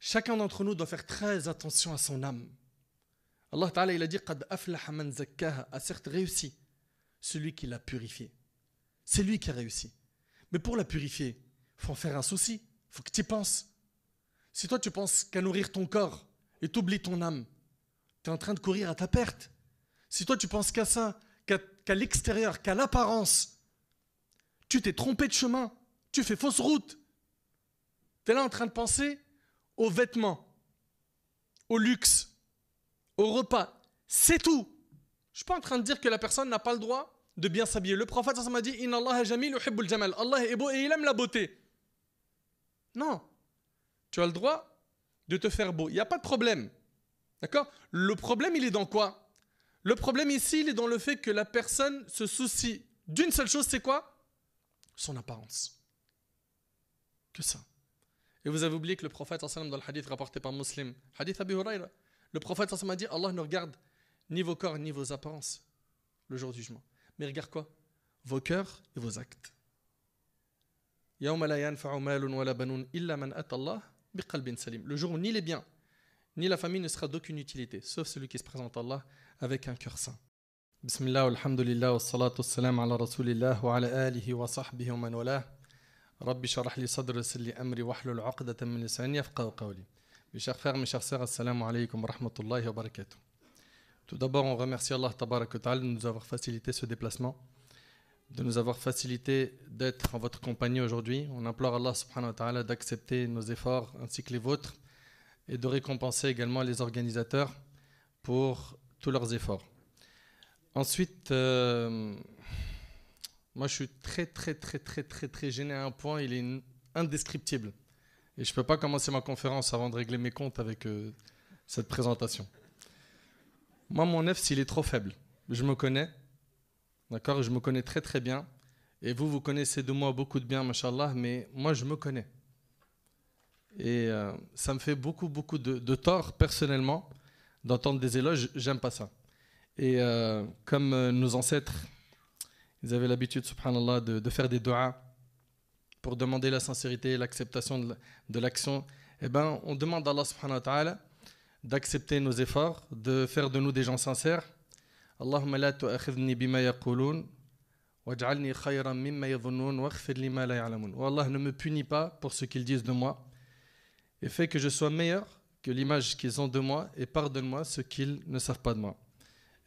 Chacun d'entre nous doit faire très attention à son âme. Allah Ta'ala, il a dit aflaha a certes réussi celui qui l'a purifié. C'est lui qui a réussi. Mais pour la purifier, faut en faire un souci. faut que tu y penses. Si toi, tu penses qu'à nourrir ton corps et oublies ton âme, tu es en train de courir à ta perte. Si toi, tu penses qu'à ça, qu'à l'extérieur, qu'à l'apparence, tu t'es trompé de chemin, tu fais fausse route. Tu es là en train de penser aux vêtements, au luxe, au repas. C'est tout. Je ne suis pas en train de dire que la personne n'a pas le droit de bien s'habiller. Le prophète ça m'a dit Inna Allah jamil Allah est beau et il aime la beauté. Non. Tu as le droit de te faire beau. Il n'y a pas de problème. D'accord Le problème, il est dans quoi Le problème ici, il est dans le fait que la personne se soucie d'une seule chose, c'est quoi Son apparence. Que ça. Et vous avez oublié que le prophète dans le hadith rapporté par Muslim, hadith Abi Huraira, le prophète a dit Allah ne regarde ni vos corps ni vos apparences le jour du jugement. Mais regarde quoi Vos cœurs et vos actes. Le jour où ni les biens, ni la famille ne sera d'aucune utilité, sauf celui qui se présente à Allah avec un cœur saint. Bismillah, alhamdulillah, wa salatu wa salam ala rasulillah wa ala alihi wa sahbihi wa man tout d'abord, on remercie Allah Ta'ala de nous avoir facilité ce déplacement, de nous avoir facilité d'être en votre compagnie aujourd'hui. On implore Allah Subhanahu Ta'ala d'accepter nos efforts ainsi que les vôtres et de récompenser également les organisateurs pour tous leurs efforts. Ensuite, euh, moi, je suis très, très, très, très, très, très gêné à un point. Il est indescriptible. Et je ne peux pas commencer ma conférence avant de régler mes comptes avec euh, cette présentation. Moi, mon F, s'il est trop faible. Je me connais. D'accord Je me connais très, très bien. Et vous, vous connaissez de moi beaucoup de bien, machallah, mais moi, je me connais. Et euh, ça me fait beaucoup, beaucoup de, tort, personnellement, d'entendre des éloges. J'aime pas ça. Et euh, comme nos ancêtres ils avaient l'habitude, subhanallah, de, de faire des doigts pour demander la sincérité et l'acceptation de l'action. Eh bien, on demande à Allah subhanahu wa ta'ala d'accepter nos efforts, de faire de nous des gens sincères. Allahumma la bima yaqulun waj'alni khayran mimma yadhunnun waghfir lima la ya'lamun. Oh Allah, ne me punit pas pour ce qu'ils disent de moi et fait que je sois meilleur que l'image qu'ils ont de moi et pardonne-moi ce qu'ils ne savent pas de moi.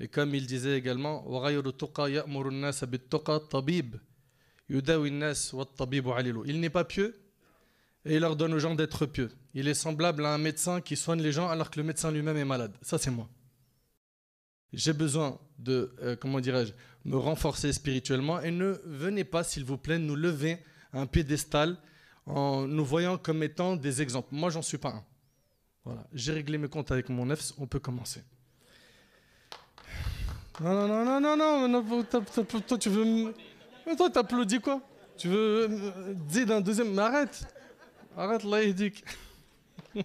Et comme il disait également, il n'est pas pieux et il leur donne aux gens d'être pieux. Il est semblable à un médecin qui soigne les gens alors que le médecin lui-même est malade. Ça, c'est moi. J'ai besoin de, euh, comment dirais-je, me renforcer spirituellement et ne venez pas, s'il vous plaît, nous lever un piédestal en nous voyant comme étant des exemples. Moi, j'en suis pas un. Voilà, j'ai réglé mes comptes avec mon nefs, on peut commencer. Non, non, non, non, non, non, toi, tu veux. Mais toi, t'applaudis quoi Tu veux. dire d'un deuxième. Mais arrête Arrête, là,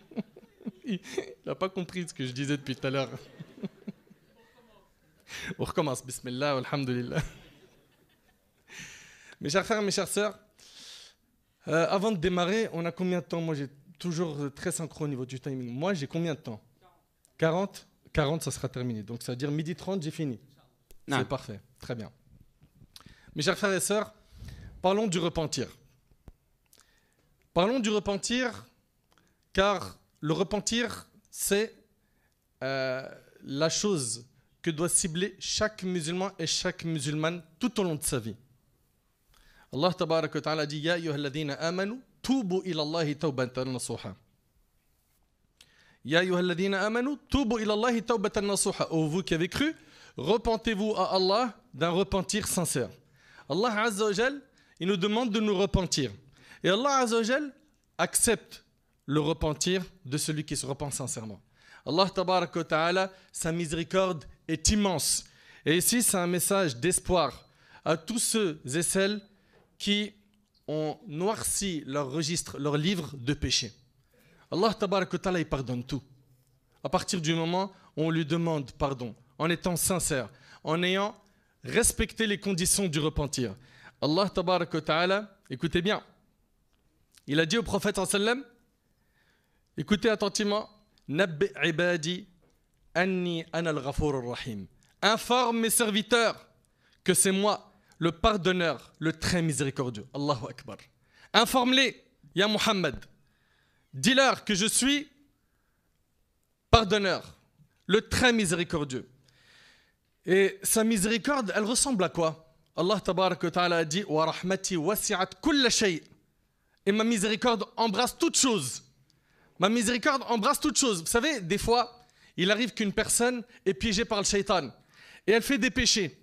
Il n'a pas compris ce que je disais depuis tout à l'heure. On recommence. Bismillah, alhamdulillah. Mes chers frères, mes chères sœurs, euh, avant de démarrer, on a combien de temps Moi, j'ai toujours euh, très synchro au niveau du timing. Moi, j'ai combien de temps 40 40, ça sera terminé. Donc, ça veut dire midi 30, j'ai fini. Ah. C'est parfait. Très bien. Mes chers frères et sœurs, parlons du repentir. Parlons du repentir, car le repentir, c'est euh, la chose que doit cibler chaque musulman et chaque musulmane tout au long de sa vie. Allah ta'ala dit Ya amanu, toubu ila Ya amanu, tubu ilallahi vous qui avez cru, repentez-vous à Allah d'un repentir sincère. Allah Azzawajal, il nous demande de nous repentir. Et Allah Azzawajal accepte le repentir de celui qui se repent sincèrement. Allah Ta'ala, sa miséricorde est immense. Et ici, c'est un message d'espoir à tous ceux et celles qui ont noirci leur registre, leur livre de péché. Allah ta'ala, il pardonne tout. À partir du moment où on lui demande pardon, en étant sincère, en ayant respecté les conditions du repentir. Allah ta'ala, écoutez bien, il a dit au prophète sallam, écoutez attentivement, Nabbi ibadi anni anal rahim. Informe mes serviteurs que c'est moi, le pardonneur, le très miséricordieux. Allahu Akbar. Informe-les, Ya Muhammad. Dis-leur que je suis pardonneur, le très miséricordieux. Et sa miséricorde, elle ressemble à quoi Allah ta'ala a dit Wa Et ma miséricorde embrasse toutes chose. Ma miséricorde embrasse toute chose. Vous savez, des fois, il arrive qu'une personne est piégée par le shaitan et elle fait des péchés.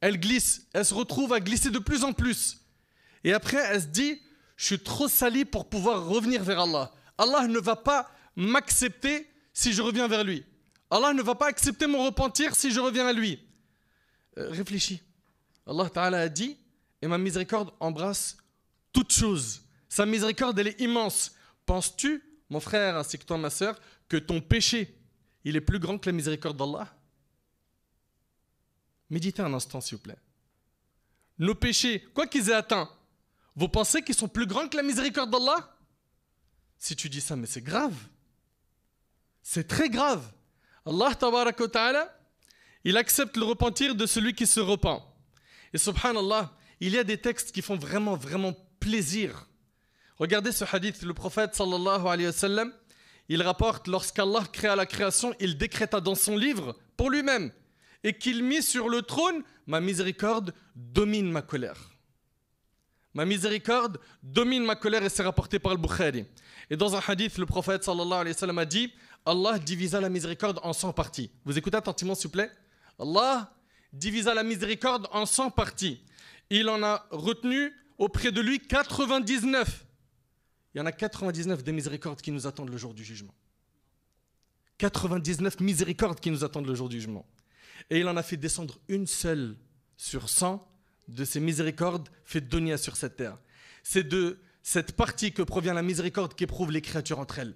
Elle glisse, elle se retrouve à glisser de plus en plus. Et après, elle se dit Je suis trop sali pour pouvoir revenir vers Allah. Allah ne va pas m'accepter si je reviens vers lui. Allah ne va pas accepter mon repentir si je reviens à lui. Euh, réfléchis. Allah Ta'ala a dit Et ma miséricorde embrasse toute chose. Sa miséricorde, elle est immense. Penses-tu, mon frère ainsi que toi, ma soeur, que ton péché, il est plus grand que la miséricorde d'Allah Méditez un instant, s'il vous plaît. Nos péchés, quoi qu'ils aient atteint, vous pensez qu'ils sont plus grands que la miséricorde d'Allah si tu dis ça, mais c'est grave. C'est très grave. Allah ta'ala, il accepte le repentir de celui qui se repent. Et subhanallah, il y a des textes qui font vraiment, vraiment plaisir. Regardez ce hadith, le prophète sallallahu alayhi wa sallam, il rapporte lorsqu'Allah créa la création, il décréta dans son livre pour lui-même et qu'il mit sur le trône ma miséricorde domine ma colère. Ma miséricorde domine ma colère et c'est rapporté par le Bukhari. Et dans un hadith, le prophète sallallahu alayhi wa sallam a dit Allah divisa la miséricorde en 100 parties. Vous écoutez attentivement, s'il vous plaît Allah divisa la miséricorde en 100 parties. Il en a retenu auprès de lui 99. Il y en a 99 des miséricordes qui nous attendent le jour du jugement. 99 miséricordes qui nous attendent le jour du jugement. Et il en a fait descendre une seule sur 100 de ces miséricordes fait dunya sur cette terre. C'est de cette partie que provient la miséricorde qu'éprouvent les créatures entre elles.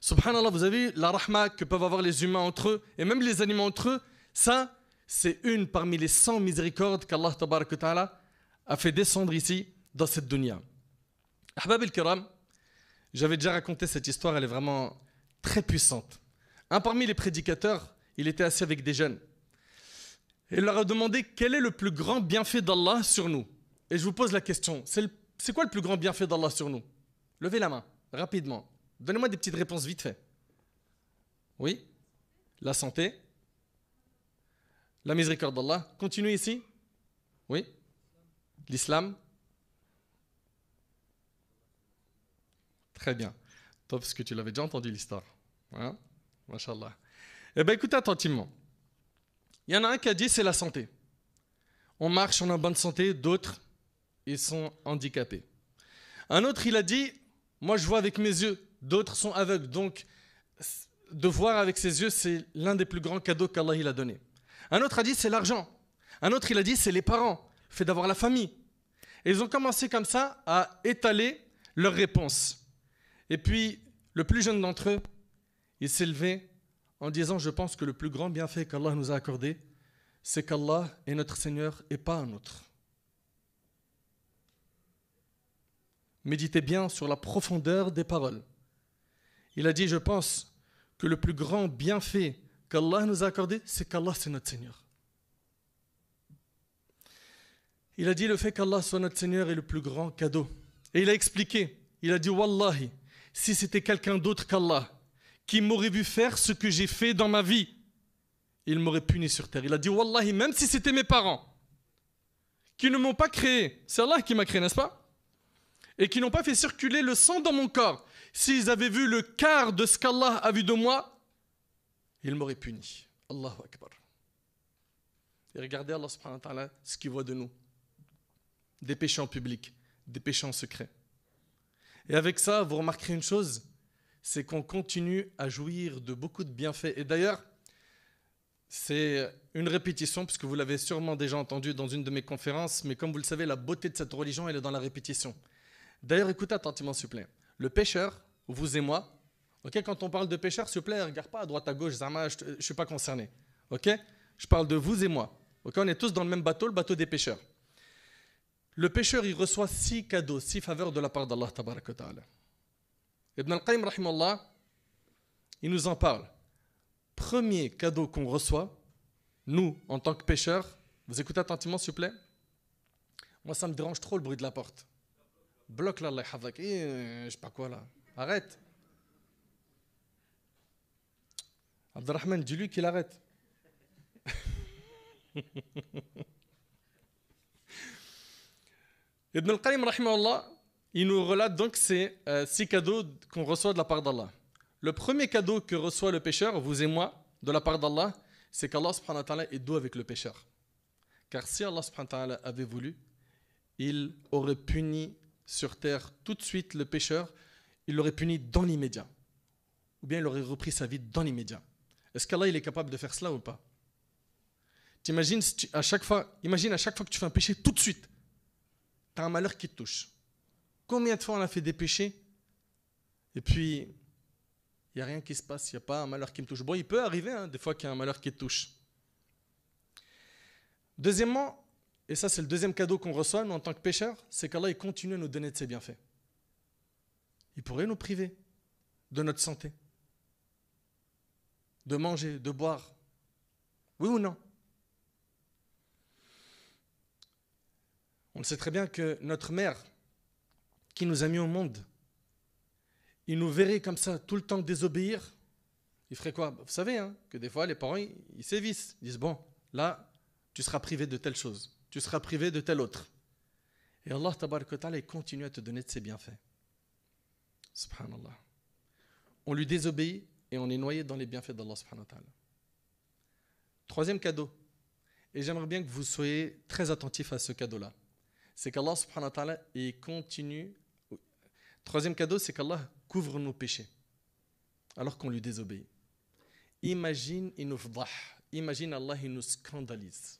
Subhanallah, vous avez vu la rahma que peuvent avoir les humains entre eux et même les animaux entre eux. Ça, c'est une parmi les 100 miséricordes qu'Allah a fait descendre ici dans cette dunya. Ahbab al-Kiram, j'avais déjà raconté cette histoire, elle est vraiment très puissante. Un parmi les prédicateurs, il était assis avec des jeunes et leur a demandé quel est le plus grand bienfait d'Allah sur nous. Et je vous pose la question, c'est quoi le plus grand bienfait d'Allah sur nous Levez la main, rapidement. Donnez-moi des petites réponses vite fait. Oui La santé La miséricorde d'Allah Continuez ici Oui L'islam Très bien. Top, parce que tu l'avais déjà entendu l'histoire. Hein Mashallah. Eh bien, écoutez attentivement. Il y en a un qui a dit c'est la santé. On marche, on a bonne santé, d'autres, ils sont handicapés. Un autre, il a dit, moi je vois avec mes yeux, d'autres sont aveugles. Donc, de voir avec ses yeux, c'est l'un des plus grands cadeaux qu'Allah il a donné. Un autre a dit, c'est l'argent. Un autre, il a dit, c'est les parents, le fait d'avoir la famille. Et ils ont commencé comme ça à étaler leurs réponses. Et puis, le plus jeune d'entre eux, il s'est levé en disant Je pense que le plus grand bienfait qu'Allah nous a accordé, c'est qu'Allah est notre Seigneur et pas un autre. Méditez bien sur la profondeur des paroles. Il a dit Je pense que le plus grand bienfait qu'Allah nous a accordé, c'est qu'Allah c'est notre Seigneur. Il a dit le fait qu'Allah soit notre Seigneur est le plus grand cadeau. Et il a expliqué, il a dit Wallahi, si c'était quelqu'un d'autre qu'Allah, qui m'aurait vu faire ce que j'ai fait dans ma vie. Il m'aurait puni sur terre. Il a dit, Wallahi, même si c'était mes parents, qui ne m'ont pas créé, c'est Allah qui m'a créé, n'est-ce pas Et qui n'ont pas fait circuler le sang dans mon corps. S'ils avaient vu le quart de ce qu'Allah a vu de moi, il m'aurait puni. Allahu Akbar. Et regardez Allah subhanahu wa ta'ala ce qu'il voit de nous. Des péchés en public, des péchés en secret. Et avec ça, vous remarquerez une chose, c'est qu'on continue à jouir de beaucoup de bienfaits. Et d'ailleurs, c'est une répétition, puisque vous l'avez sûrement déjà entendu dans une de mes conférences, mais comme vous le savez, la beauté de cette religion, elle est dans la répétition. D'ailleurs, écoutez attentivement, s'il vous plaît. Le pêcheur, vous et moi, ok, quand on parle de pêcheur, s'il vous plaît, regarde pas à droite, à gauche, Zama, je ne suis pas concerné. ok je parle de vous et moi. on est tous dans le même bateau, le bateau des pêcheurs. Le pêcheur, il reçoit six cadeaux, six faveurs de la part d'Allah. Ibn al-Qayyim, rahimallah, il nous en parle. Premier cadeau qu'on reçoit, nous, en tant que pêcheurs, vous écoutez attentivement, s'il vous plaît. Moi, ça me dérange trop le bruit de la porte. Bloque là, Allah eh, Je sais pas quoi là. Arrête. Abdelrahman, dis-lui qu'il arrête. Ibn al-Qayyim, rahimallah, il nous relate donc ces euh, six cadeaux qu'on reçoit de la part d'Allah. Le premier cadeau que reçoit le pécheur, vous et moi, de la part d'Allah, c'est qu'Allah est doux avec le pécheur. Car si Allah avait voulu, il aurait puni sur terre tout de suite le pécheur, il l'aurait puni dans l'immédiat. Ou bien il aurait repris sa vie dans l'immédiat. Est-ce qu'Allah est capable de faire cela ou pas T'imagines à chaque fois, imagine à chaque fois que tu fais un péché tout de suite, tu as un malheur qui te touche. Combien de fois on a fait des péchés Et puis, il n'y a rien qui se passe, il n'y a pas un malheur qui me touche. Bon, il peut arriver hein, des fois qu'il y a un malheur qui te touche. Deuxièmement, et ça c'est le deuxième cadeau qu'on reçoit, nous en tant que pécheurs, c'est qu'Allah continue à nous donner de ses bienfaits. Il pourrait nous priver de notre santé, de manger, de boire. Oui ou non On sait très bien que notre mère, qui nous a mis au monde, il nous verrait comme ça tout le temps désobéir, il ferait quoi Vous savez hein, que des fois, les parents, ils, sévissent. Ils disent, bon, là, tu seras privé de telle chose, tu seras privé de telle autre. Et Allah, ta'ala, il continue à te donner de ses bienfaits. Subhanallah. On lui désobéit et on est noyé dans les bienfaits d'Allah, subhanahu wa Troisième cadeau. Et j'aimerais bien que vous soyez très attentifs à ce cadeau-là. C'est qu'Allah, subhanahu wa il continue Troisième cadeau, c'est qu'Allah couvre nos péchés alors qu'on lui désobéit. Imagine, il nous fdah. Imagine Allah, il nous scandalise.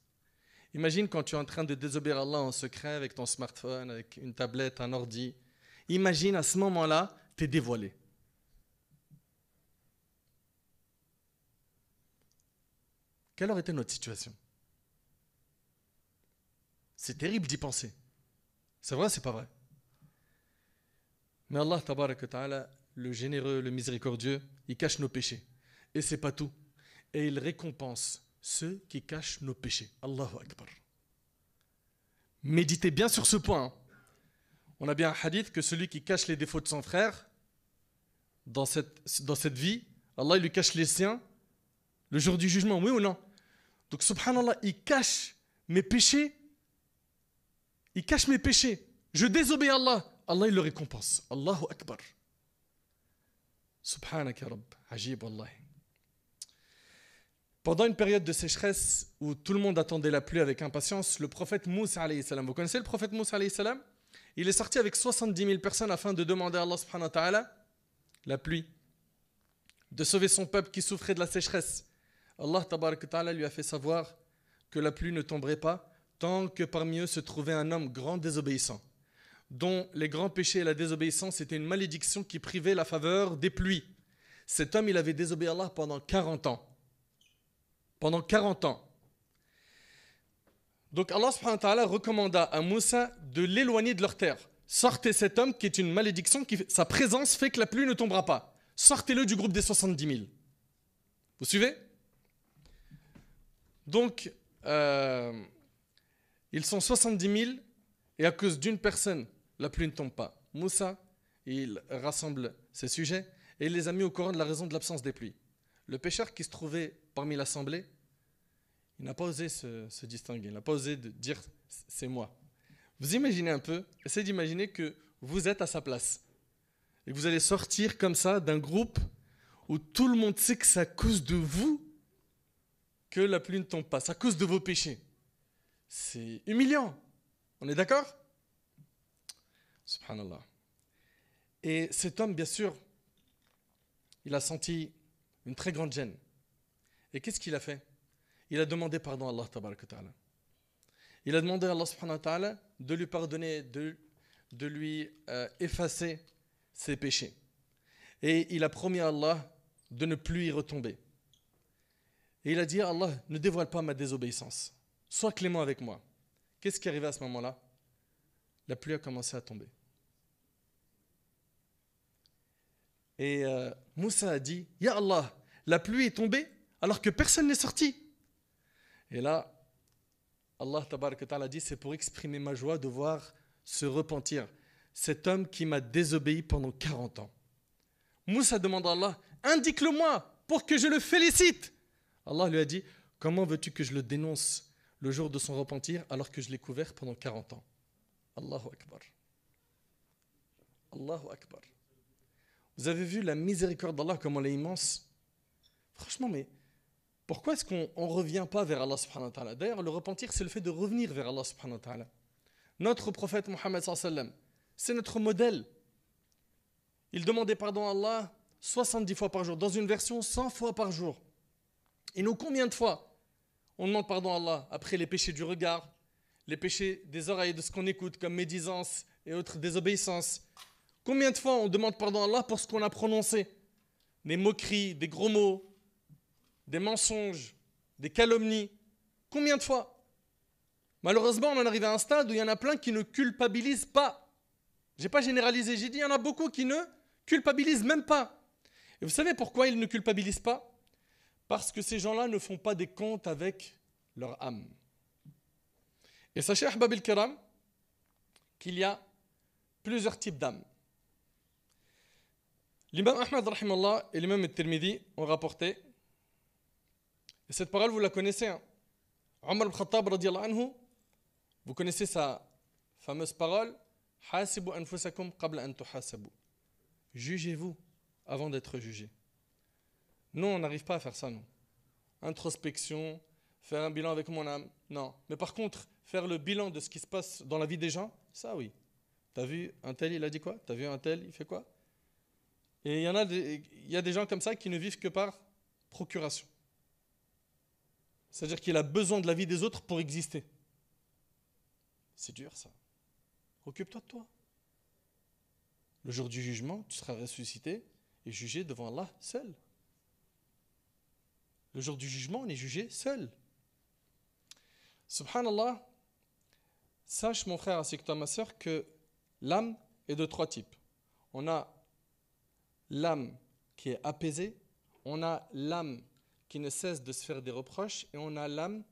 Imagine quand tu es en train de désobéir à Allah en secret avec ton smartphone, avec une tablette, un ordi. Imagine à ce moment-là, tu es dévoilé. Quelle aurait été notre situation C'est terrible d'y penser. C'est vrai, c'est pas vrai mais Allah, le généreux, le miséricordieux, il cache nos péchés. Et c'est pas tout. Et il récompense ceux qui cachent nos péchés. Allahu Akbar. Méditez bien sur ce point. Hein. On a bien un hadith que celui qui cache les défauts de son frère, dans cette, dans cette vie, Allah il lui cache les siens le jour du jugement, oui ou non Donc subhanallah, il cache mes péchés. Il cache mes péchés. Je désobéis à Allah. Allah il le récompense. Allahu Akbar. Subhanak Rabb. Ajib Allah. Pendant une période de sécheresse où tout le monde attendait la pluie avec impatience, le prophète Moussa alayhi salam, vous connaissez le prophète Moussa alayhi Il est sorti avec 70 000 personnes afin de demander à Allah subhanahu wa ta'ala la pluie, de sauver son peuple qui souffrait de la sécheresse. Allah ta'ala lui a fait savoir que la pluie ne tomberait pas tant que parmi eux se trouvait un homme grand désobéissant dont les grands péchés et la désobéissance étaient une malédiction qui privait la faveur des pluies. Cet homme, il avait désobéi à Allah pendant 40 ans. Pendant 40 ans. Donc Allah subhanahu wa recommanda à Moussa de l'éloigner de leur terre. Sortez cet homme qui est une malédiction, qui, sa présence fait que la pluie ne tombera pas. Sortez-le du groupe des 70 000. Vous suivez Donc, euh, ils sont 70 000 et à cause d'une personne la pluie ne tombe pas. Moussa, il rassemble ses sujets et il les a mis au courant de la raison de l'absence des pluies. Le pêcheur qui se trouvait parmi l'assemblée, il n'a pas osé se, distinguer, il n'a pas osé de dire c'est moi. Vous imaginez un peu, essayez d'imaginer que vous êtes à sa place et vous allez sortir comme ça d'un groupe où tout le monde sait que c'est à cause de vous que la pluie ne tombe pas, c'est à cause de vos péchés. C'est humiliant, on est d'accord Subhanallah. Et cet homme, bien sûr, il a senti une très grande gêne. Et qu'est-ce qu'il a fait Il a demandé pardon à Allah Il a demandé à Allah de lui pardonner, de, de lui euh, effacer ses péchés. Et il a promis à Allah de ne plus y retomber. Et il a dit à Allah, ne dévoile pas ma désobéissance. Sois clément avec moi. Qu'est-ce qui est arrivé à ce moment-là La pluie a commencé à tomber. Et euh, Moussa a dit Ya Allah, la pluie est tombée alors que personne n'est sorti. Et là, Allah a dit C'est pour exprimer ma joie de voir se repentir cet homme qui m'a désobéi pendant 40 ans. Moussa demande à Allah Indique-le-moi pour que je le félicite. Allah lui a dit Comment veux-tu que je le dénonce le jour de son repentir alors que je l'ai couvert pendant 40 ans Allahu Akbar. Allahu Akbar. Vous avez vu la miséricorde d'Allah, comme elle est immense Franchement, mais pourquoi est-ce qu'on ne revient pas vers Allah subhanahu wa ta'ala D'ailleurs, le repentir, c'est le fait de revenir vers Allah subhanahu wa ta'ala. Notre prophète Mohammed c'est notre modèle. Il demandait pardon à Allah 70 fois par jour, dans une version 100 fois par jour. Et nous, combien de fois on demande pardon à Allah après les péchés du regard, les péchés des oreilles, de ce qu'on écoute, comme médisance et autres désobéissances, Combien de fois on demande pardon à Allah pour ce qu'on a prononcé Des moqueries, des gros mots, des mensonges, des calomnies. Combien de fois Malheureusement, on en arrive à un stade où il y en a plein qui ne culpabilisent pas. Je n'ai pas généralisé, j'ai dit il y en a beaucoup qui ne culpabilisent même pas. Et vous savez pourquoi ils ne culpabilisent pas Parce que ces gens-là ne font pas des comptes avec leur âme. Et sachez, Ahbab al-Karam, qu'il y a plusieurs types d'âmes. L'imam Ahmad rahimallah, et l'imam al-Tirmidhi ont rapporté, et cette parole vous la connaissez, hein. Omar al-Khattab anhu, vous connaissez sa fameuse parole, Hasibu anfusakum qabla an Jugez-vous avant d'être jugé. Non, on n'arrive pas à faire ça, non. Introspection, faire un bilan avec mon âme, non. Mais par contre, faire le bilan de ce qui se passe dans la vie des gens, ça oui. T'as vu un tel, il a dit quoi T'as vu un tel, il fait quoi et il y a des, gens comme ça qui ne vivent que par procuration. C'est-à-dire qu'il a besoin de la vie des autres pour exister. C'est dur ça. Occupe-toi de toi. Le jour du jugement, tu seras ressuscité et jugé devant Allah seul. Le jour du jugement, on est jugé seul. Subhanallah, sache mon frère ainsi que toi ma soeur que l'âme est de trois types. On a l'âme qui est apaisée, on a l'âme qui ne cesse de se faire des reproches et on a l'âme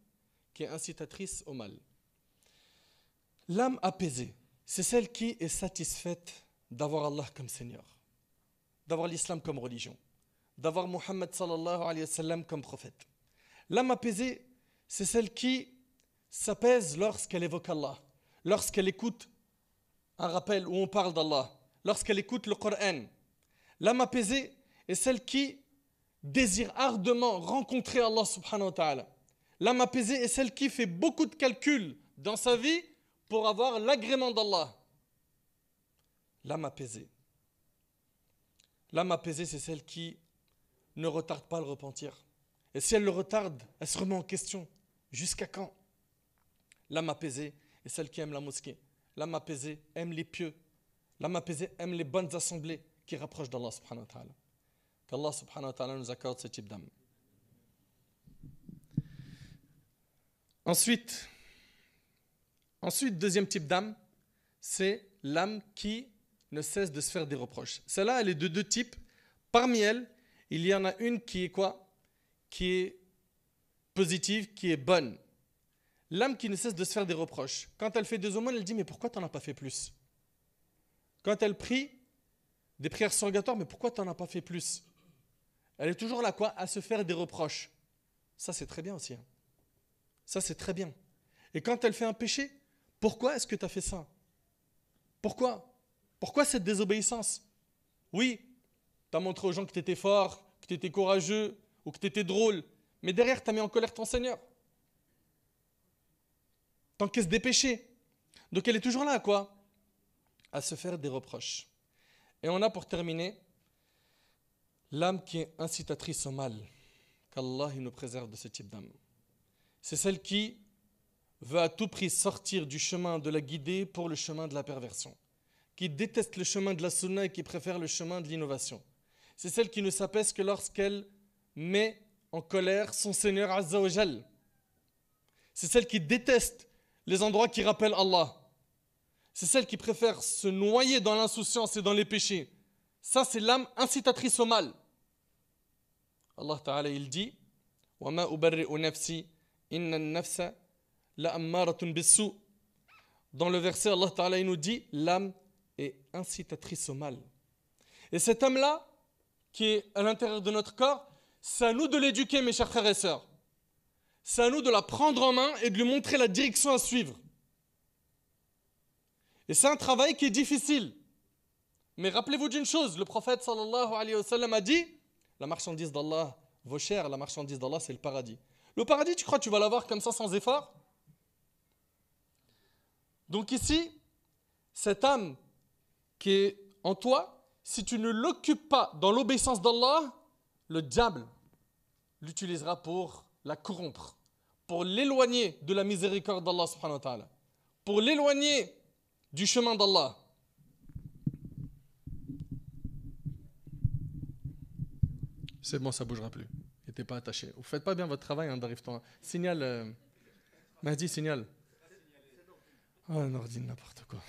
qui est incitatrice au mal. L'âme apaisée, c'est celle qui est satisfaite d'avoir Allah comme Seigneur, d'avoir l'islam comme religion, d'avoir Muhammad sallallahu alayhi wa sallam comme prophète. L'âme apaisée, c'est celle qui s'apaise lorsqu'elle évoque Allah, lorsqu'elle écoute un rappel où on parle d'Allah, lorsqu'elle écoute le Coran, L'âme apaisée est celle qui désire ardemment rencontrer Allah subhanahu wa ta'ala. L'âme apaisée est celle qui fait beaucoup de calculs dans sa vie pour avoir l'agrément d'Allah. L'âme apaisée. L'âme apaisée, c'est celle qui ne retarde pas le repentir. Et si elle le retarde, elle se remet en question. Jusqu'à quand L'âme apaisée est celle qui aime la mosquée. L'âme apaisée aime les pieux. L'âme apaisée aime les bonnes assemblées qui rapproche d'Allah subhanahu wa ta'ala. Qu'Allah subhanahu wa ta'ala nous accorde ce type d'âme. Ensuite, ensuite, deuxième type d'âme, c'est l'âme qui ne cesse de se faire des reproches. Celle-là, elle est de deux types. Parmi elles, il y en a une qui est quoi Qui est positive, qui est bonne. L'âme qui ne cesse de se faire des reproches. Quand elle fait deux aumônes, elle dit Mais pourquoi tu n'en as pas fait plus Quand elle prie, des prières surgatoires, mais pourquoi tu n'en as pas fait plus Elle est toujours là, quoi À se faire des reproches. Ça, c'est très bien aussi. Hein. Ça, c'est très bien. Et quand elle fait un péché, pourquoi est-ce que tu as fait ça Pourquoi Pourquoi cette désobéissance Oui, tu as montré aux gens que tu étais fort, que tu étais courageux ou que tu étais drôle, mais derrière, tu as mis en colère ton Seigneur. T'encaisses des péchés. Donc elle est toujours là, quoi À se faire des reproches. Et on a pour terminer l'âme qui est incitatrice au mal. Qu'Allah nous préserve de ce type d'âme. C'est celle qui veut à tout prix sortir du chemin de la guidée pour le chemin de la perversion, qui déteste le chemin de la sunna et qui préfère le chemin de l'innovation. C'est celle qui ne s'apaise que lorsqu'elle met en colère son Seigneur Azza C'est celle qui déteste les endroits qui rappellent Allah c'est celle qui préfère se noyer dans l'insouciance et dans les péchés. Ça, c'est l'âme incitatrice au mal. Allah Ta'ala, il dit Dans le verset, Allah Ta'ala, il nous dit L'âme est incitatrice au mal. Et cette âme-là, qui est à l'intérieur de notre corps, c'est à nous de l'éduquer, mes chers frères et sœurs. C'est à nous de la prendre en main et de lui montrer la direction à suivre. Et c'est un travail qui est difficile. Mais rappelez-vous d'une chose, le prophète sallallahu alayhi wa sallam a dit La marchandise d'Allah vaut cher, la marchandise d'Allah c'est le paradis. Le paradis, tu crois que tu vas l'avoir comme ça sans effort Donc ici, cette âme qui est en toi, si tu ne l'occupes pas dans l'obéissance d'Allah, le diable l'utilisera pour la corrompre, pour l'éloigner de la miséricorde d'Allah subhanahu wa ta'ala, pour l'éloigner du chemin d'Allah. C'est bon, ça bougera plus. Il n'était pas attaché. Vous faites pas bien votre travail, en hein, Signal. Euh... Mahdi, signal. Ah, Nordine, n'importe quoi.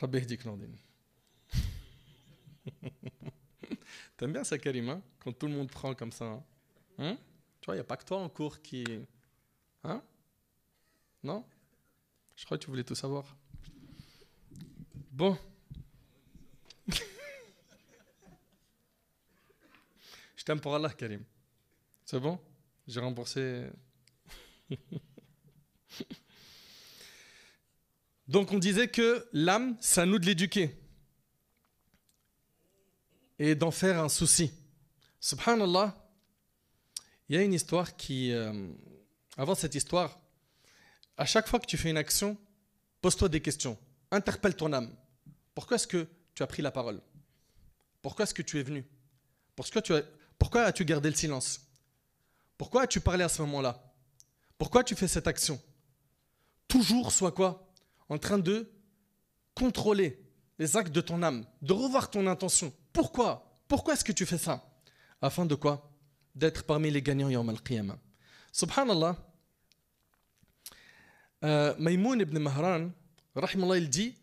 Rabbi Hdik Nordine. T'aimes bien ça, Karim, hein quand tout le monde prend comme ça. Hein, hein? tu vois, il n'y a pas que toi en cours qui. Hein Non Je crois que tu voulais tout savoir. Je t'aime pour Allah, Karim. C'est bon J'ai remboursé. Donc on disait que l'âme, c'est à nous de l'éduquer et d'en faire un souci. Subhanallah, il y a une histoire qui... Euh, avant cette histoire, à chaque fois que tu fais une action, pose-toi des questions, interpelle ton âme. Pourquoi est-ce que tu as pris la parole Pourquoi est-ce que tu es venu Pourquoi, as, pourquoi as-tu gardé le silence Pourquoi as-tu parlé à ce moment-là Pourquoi tu fais cette action Toujours soit quoi En train de contrôler les actes de ton âme, de revoir ton intention. Pourquoi Pourquoi est-ce que tu fais ça Afin de quoi D'être parmi les gagnants Yom al Subhanallah, euh, Maïmoun ibn Mahran, il dit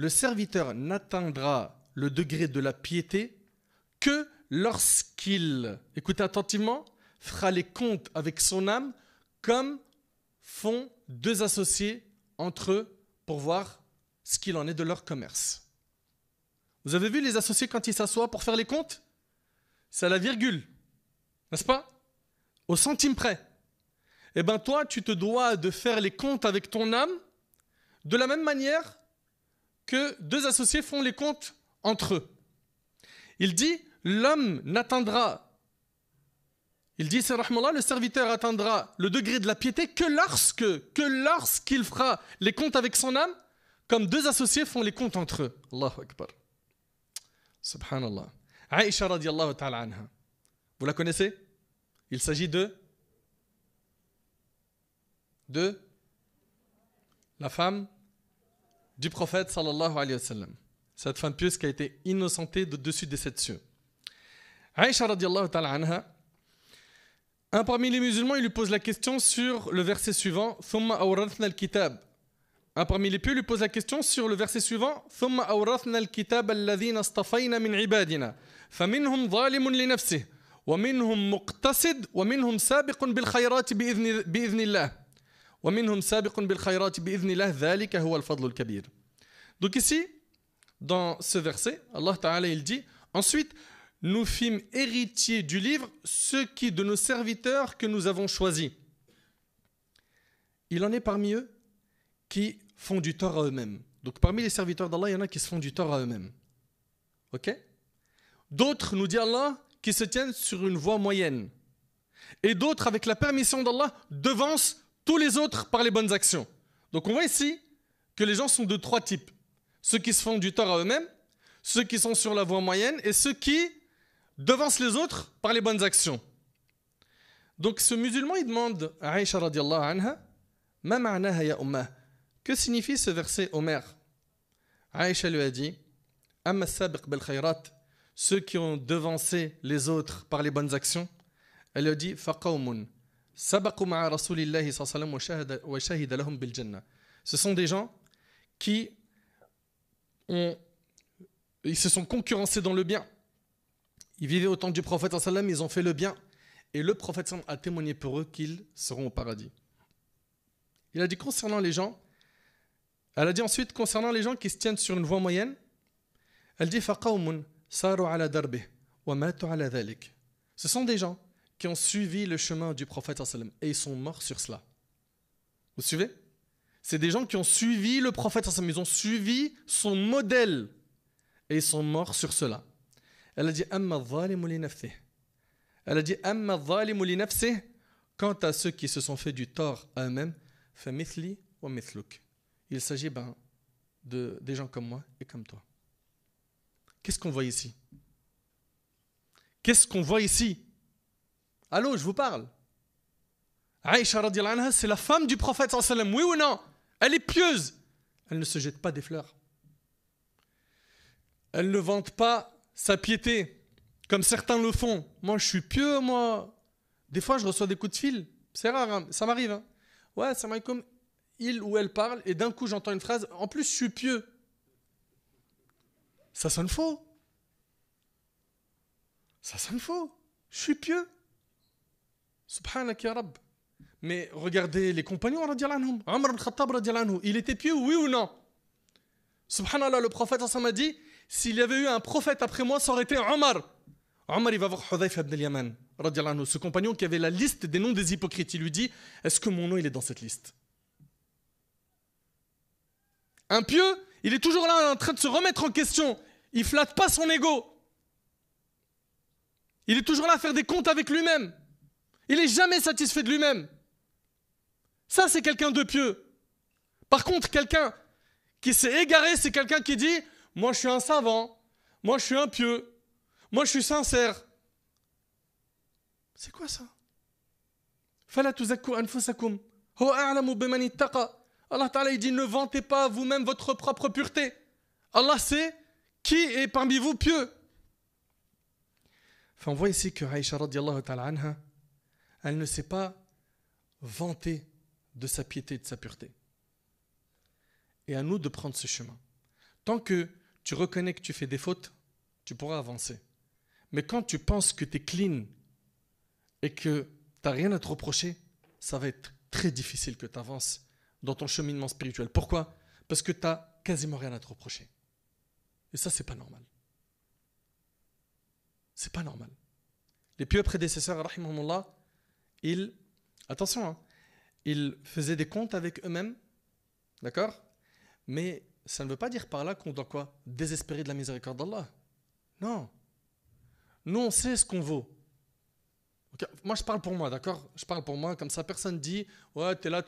le serviteur n'atteindra le degré de la piété que lorsqu'il, écoute attentivement, fera les comptes avec son âme comme font deux associés entre eux pour voir ce qu'il en est de leur commerce. Vous avez vu les associés quand ils s'assoient pour faire les comptes C'est à la virgule, n'est-ce pas Au centime près. Eh bien toi, tu te dois de faire les comptes avec ton âme de la même manière que deux associés font les comptes entre eux. Il dit l'homme n'atteindra il dit, le serviteur atteindra le degré de la piété que lorsque, que lorsqu'il fera les comptes avec son âme, comme deux associés font les comptes entre eux. Allahu Akbar. Subhanallah. Aïcha radiallahu ta'ala anha. Vous la connaissez Il s'agit de de la femme du prophète sallallahu alayhi wa sallam. Cette femme pieuse qui a été innocentée de dessus des sept cieux. Aïcha radiallahu ta'ala anha, un parmi les musulmans, il lui pose la question sur le verset suivant Thumma awrathna al-kitab. Un parmi les pieux lui pose la question sur le verset suivant Thumma awrathna al-kitab alladhina astafayna min ibadina. Faminhum zalimun li nafsih. ومنهم مقتصد ومنهم سابق bil بإذن الله donc ici, dans ce verset, Allah Ta'ala il dit Ensuite, nous fîmes héritiers du livre ceux qui de nos serviteurs que nous avons choisis. Il en est parmi eux qui font du tort à eux-mêmes. Donc parmi les serviteurs d'Allah, il y en a qui se font du tort à eux-mêmes. Ok D'autres, nous dit Allah, qui se tiennent sur une voie moyenne. Et d'autres, avec la permission d'Allah, devancent tous les autres par les bonnes actions. Donc on voit ici que les gens sont de trois types. Ceux qui se font du tort à eux-mêmes, ceux qui sont sur la voie moyenne et ceux qui devancent les autres par les bonnes actions. Donc ce musulman, il demande à Aïcha radiallahu anha, Ma ya Que signifie ce verset, Omer Aïcha lui a dit, Amma sabiq khayrat, ceux qui ont devancé les autres par les bonnes actions. Elle lui a dit, Faqawmun, ce sont des gens qui ils se sont concurrencés dans le bien. Ils vivaient au temps du prophète ils ont fait le bien. Et le prophète a témoigné pour eux qu'ils seront au paradis. Il a dit concernant les gens, elle a dit ensuite concernant les gens qui se tiennent sur une voie moyenne, elle dit Ce sont des gens qui ont suivi le chemin du prophète et ils sont morts sur cela. Vous suivez C'est des gens qui ont suivi le prophète, ils ont suivi son modèle et ils sont morts sur cela. Elle a dit Amma Elle a dit Amma Quant à ceux qui se sont fait du tort à eux-mêmes, Il s'agit ben, de, des gens comme moi et comme toi. Qu'est-ce qu'on voit ici Qu'est-ce qu'on voit ici Allô, je vous parle. Aïcha c'est la femme du prophète sallam, oui ou non Elle est pieuse. Elle ne se jette pas des fleurs. Elle ne vante pas sa piété, comme certains le font. Moi, je suis pieux, moi. Des fois, je reçois des coups de fil. C'est rare, hein. ça m'arrive. Hein. ouais, ça m'arrive comme il ou elle parle, et d'un coup, j'entends une phrase. En plus, je suis pieux. Ça sonne faux. Ça sonne faux. Je suis pieux ya Mais regardez les compagnons, al-Khattab, il était pieux, oui ou non Subhanallah, le prophète a dit s'il y avait eu un prophète après moi, ça aurait été Omar. Omar, il va voir Hudayf ibn al-Yaman, ce compagnon qui avait la liste des noms des hypocrites. Il lui dit Est-ce que mon nom, il est dans cette liste Un pieux, il est toujours là en train de se remettre en question. Il flatte pas son ego. Il est toujours là à faire des comptes avec lui-même. Il n'est jamais satisfait de lui-même. Ça, c'est quelqu'un de pieux. Par contre, quelqu'un qui s'est égaré, c'est quelqu'un qui dit Moi, je suis un savant. Moi, je suis un pieux. Moi, je suis sincère. C'est quoi ça Allah Ta'ala dit Ne vantez pas vous-même votre propre pureté. Allah sait qui est parmi vous pieux. Enfin, on voit ici que Aïcha radiallahu ta'ala anha, elle ne s'est pas vantée de sa piété et de sa pureté. Et à nous de prendre ce chemin. Tant que tu reconnais que tu fais des fautes, tu pourras avancer. Mais quand tu penses que tu es clean et que tu n'as rien à te reprocher, ça va être très difficile que tu avances dans ton cheminement spirituel. Pourquoi Parce que tu n'as quasiment rien à te reprocher. Et ça, c'est pas normal. C'est pas normal. Les pieux prédécesseurs, rahimahumullah, ils, attention, hein, ils faisaient des comptes avec eux-mêmes, d'accord Mais ça ne veut pas dire par là qu'on doit quoi Désespérer de la miséricorde d'Allah. Non. Nous, on sait ce qu'on vaut. Moi, je parle pour moi, d'accord Je parle pour moi, comme ça, personne dit Ouais, t'es là,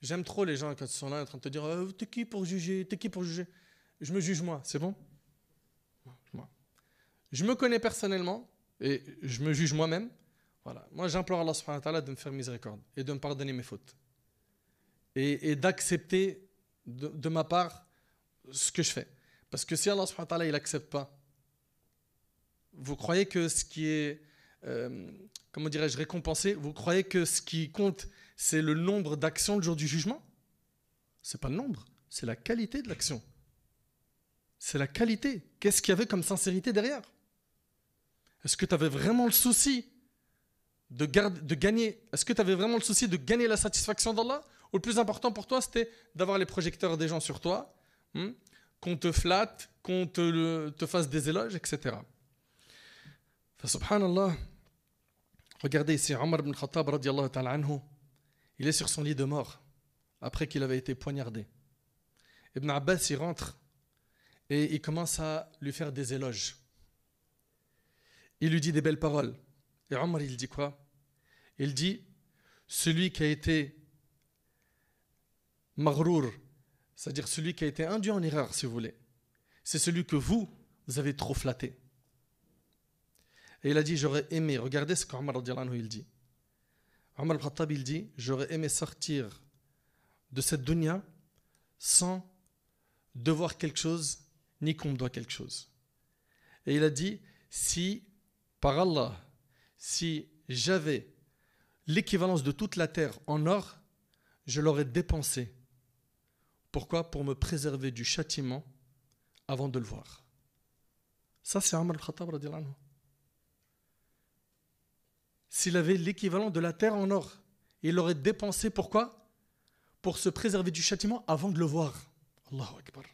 j'aime trop les gens quand ils sont là en train de te dire euh, T'es qui pour juger T'es qui pour juger Je me juge moi, c'est bon Moi. Je me connais personnellement et je me juge moi-même. Voilà. Moi, j'implore Allah subhanahu wa ta'ala de me faire miséricorde et de me pardonner mes fautes. Et, d'accepter de, ma part ce que je fais. Parce que si Allah subhanahu wa ta'ala, il n'accepte pas, vous croyez que ce qui est, euh, comment dirais-je, récompensé, vous croyez que ce qui compte, c'est le nombre d'actions le jour du jugement C'est pas le nombre, c'est la qualité de l'action. C'est la qualité. Qu'est-ce qu'il y avait comme sincérité derrière Est-ce que tu avais vraiment le souci de, de gagner Est-ce que tu avais vraiment le souci de gagner la satisfaction d'Allah Ou le plus important pour toi, c'était d'avoir les projecteurs des gens sur toi, hmm, qu'on te flatte, qu'on te, te fasse des éloges, etc. Enfin, subhanallah, regardez ici, Omar ibn Khattab, ta'ala anhu, il est sur son lit de mort, après qu'il avait été poignardé. Ibn Abbas y rentre et il commence à lui faire des éloges. Il lui dit des belles paroles. Et Omar, il dit quoi Il dit celui qui a été maghrour, c'est-à-dire celui qui a été induit en erreur, si vous voulez, c'est celui que vous, vous avez trop flatté. Et il a dit J'aurais aimé, regardez ce qu'Omar il dit. Omar al-Khattab, il dit J'aurais aimé sortir de cette dunya sans devoir quelque chose ni qu'on me doit quelque chose. Et il a dit Si par Allah, si j'avais l'équivalence de toute la terre en or, je l'aurais dépensé. Pourquoi Pour me préserver du châtiment avant de le voir. Ça, c'est Amr al-Khattab. S'il avait l'équivalent de la terre en or, il l'aurait dépensé. Pourquoi Pour se préserver du châtiment avant de le voir. Allahu Akbar.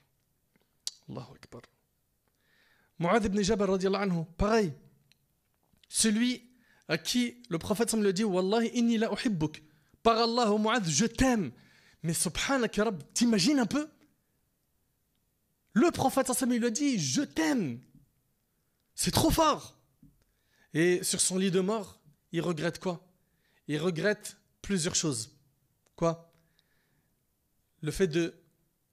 Allahu Akbar. Mu'adh ibn Jabal, pareil. Celui à qui le prophète me le dit Wallahi inni la uhibbuk. Par Allah, oh je t'aime. Mais subhanak t'imagines un peu Le prophète il le dit Je t'aime. C'est trop fort. Et sur son lit de mort, il regrette quoi Il regrette plusieurs choses. Quoi Le fait de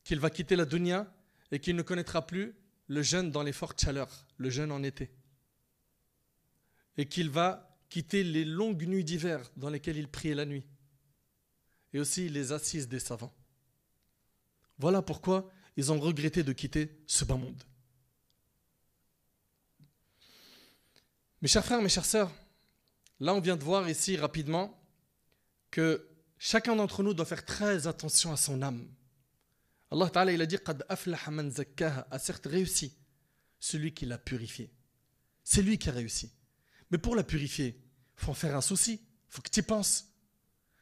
qu'il va quitter la dunya et qu'il ne connaîtra plus le jeûne dans les fortes chaleurs, le jeûne en été. Et qu'il va quitter les longues nuits d'hiver dans lesquelles il priait la nuit, et aussi les assises des savants. Voilà pourquoi ils ont regretté de quitter ce bas monde. Mes chers frères, mes chères sœurs, là on vient de voir ici rapidement que chacun d'entre nous doit faire très attention à son âme. Allah Ta'ala il a dit Qad a certes réussi celui qui l'a purifié. C'est lui qui a réussi. Mais pour la purifier, faut en faire un souci. faut que tu y penses.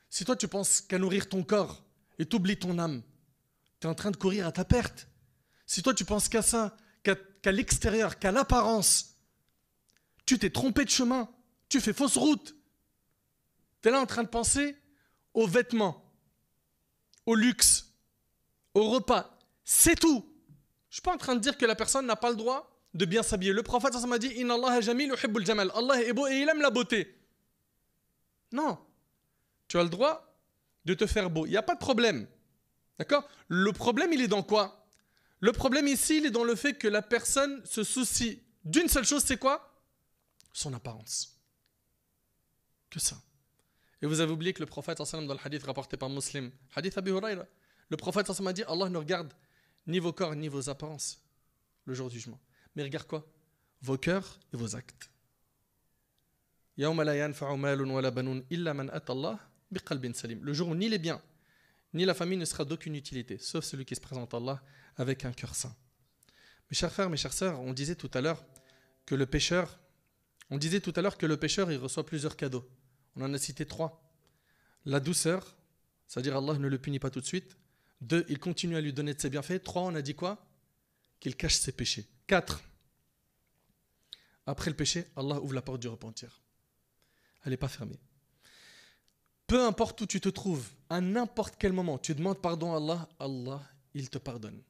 Si toi tu penses qu'à nourrir ton corps et t'oublies ton âme, tu es en train de courir à ta perte. Si toi tu penses qu'à ça, qu'à l'extérieur, qu'à l'apparence, tu t'es trompé de chemin, tu fais fausse route. Tu es là en train de penser aux vêtements, au luxe, au repas. C'est tout. Je ne suis pas en train de dire que la personne n'a pas le droit de bien s'habiller. Le prophète m'a dit Inna Allah jamil uhibbul jamal. Allah est beau et il aime la beauté. Non. Tu as le droit de te faire beau. Il n'y a pas de problème. D'accord Le problème, il est dans quoi Le problème ici, il est dans le fait que la personne se soucie d'une seule chose, c'est quoi Son apparence. Que ça. Et vous avez oublié que le prophète, dans le hadith rapporté par Muslim, hadith Abi Huraira, le prophète a dit Allah ne regarde ni vos corps ni vos apparences le jour du jugement. Mais regarde quoi Vos cœurs et vos actes. Le jour où ni les biens, ni la famille ne sera d'aucune utilité, sauf celui qui se présente à Allah avec un cœur sain. Mes chers frères, mes chères soeurs, on disait tout à l'heure que le pécheur, on disait tout à l'heure que le pécheur, il reçoit plusieurs cadeaux. On en a cité trois. La douceur, c'est-à-dire Allah ne le punit pas tout de suite. Deux, il continue à lui donner de ses bienfaits. Trois, on a dit quoi Qu'il cache ses péchés. 4. Après le péché, Allah ouvre la porte du repentir. Elle n'est pas fermée. Peu importe où tu te trouves, à n'importe quel moment, tu demandes pardon à Allah, Allah, il te pardonne.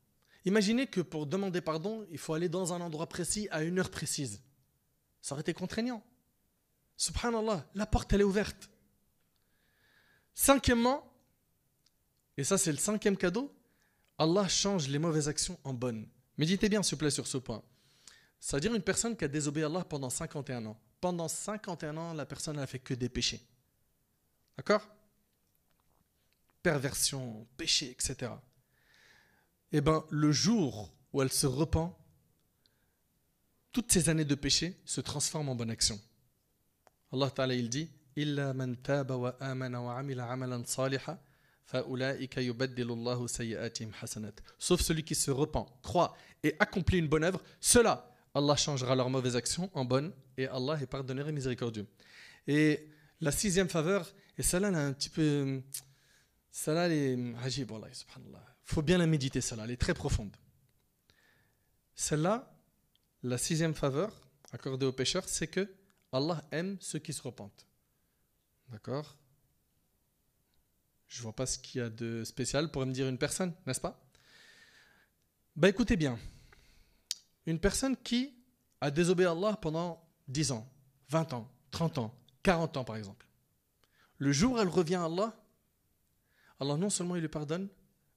Imaginez que pour demander pardon, il faut aller dans un endroit précis à une heure précise. Ça aurait été contraignant. Subhanallah, la porte elle est ouverte. Cinquièmement, et ça c'est le cinquième cadeau, Allah change les mauvaises actions en bonnes. Méditez bien, s'il vous plaît, sur ce point. C'est-à-dire une personne qui a désobéi à Allah pendant 51 ans. Pendant 51 ans, la personne n'a fait que des péchés. D'accord Perversion, péché, etc. Eh bien, le jour où elle se repent, toutes ces années de péché se transforment en bonne action. Allah Ta'ala, il dit « Illa man taba wa amana wa amila Sauf celui qui se repent, croit et accomplit une bonne œuvre, cela, Allah changera leurs mauvaises actions en bonnes et Allah est pardonneur et miséricordieux. Et la sixième faveur, et celle-là, un petit peu. Celle-là, elle est. il faut bien la méditer, celle elle est très profonde. Celle-là, la sixième faveur accordée aux pécheurs, c'est que Allah aime ceux qui se repentent. D'accord je vois pas ce qu'il y a de spécial, pour me dire une personne, n'est-ce pas Bah écoutez bien, une personne qui a désobéi à Allah pendant 10 ans, 20 ans, 30 ans, 40 ans par exemple. Le jour elle revient à Allah, Allah non seulement il lui pardonne,